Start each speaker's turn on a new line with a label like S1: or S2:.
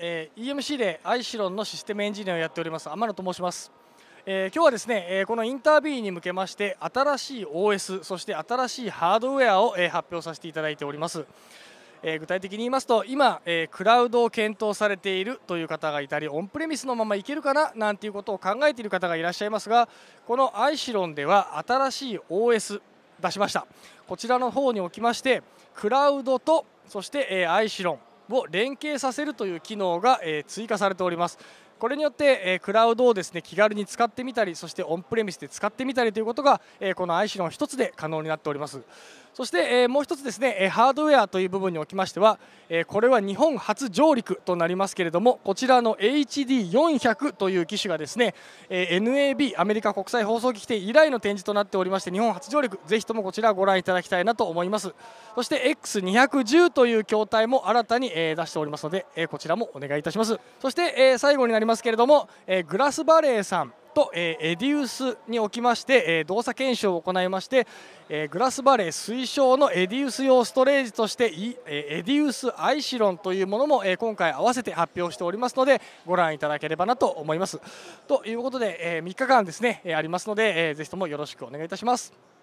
S1: えー、EMC でアイシロンのシステムエンジニアをやっております天野と申します、えー、今日はですね、えー、このインタービーに向けまして新しい OS そして新しいハードウェアを、えー、発表させていただいております、えー、具体的に言いますと今、えー、クラウドを検討されているという方がいたりオンプレミスのままいけるかななんていうことを考えている方がいらっしゃいますがこのアイシロンでは新しい OS 出しましたこちらの方におきましてクラウドとそして、えー、アイシロンを連携させるという機能が、え追加されております。これによって、えクラウドをですね気軽に使ってみたりそしてオンプレミスで使ってみたりということが、えこの IC の1つで可能になっております。そして、えもう1つですねハードウェアという部分におきましては、えこれは日本初上陸となりますけれどもこちらの HD400 という機種がですね、え NAB アメリカ国際放送機器以来の展示となっておりまして日本初上陸ぜひともこちらご覧いただきたいなと思いますそして X210 という筐体も新たに、え出しておりますので、えこちらもお願いいたしますそして、え最後になりますけれども、えグラスバレーさんと、えー、エディウスにおきまして、えー、動作検証を行いまして、えー、グラスバレー推奨のエディウス用ストレージとして、えエディウスアイシロンというものも、え今回合わせて発表しておりますのでご覧いただければなと思います。ということで、え3日間ですね、えありますので、えー、ぜひともよろしくお願いいたします。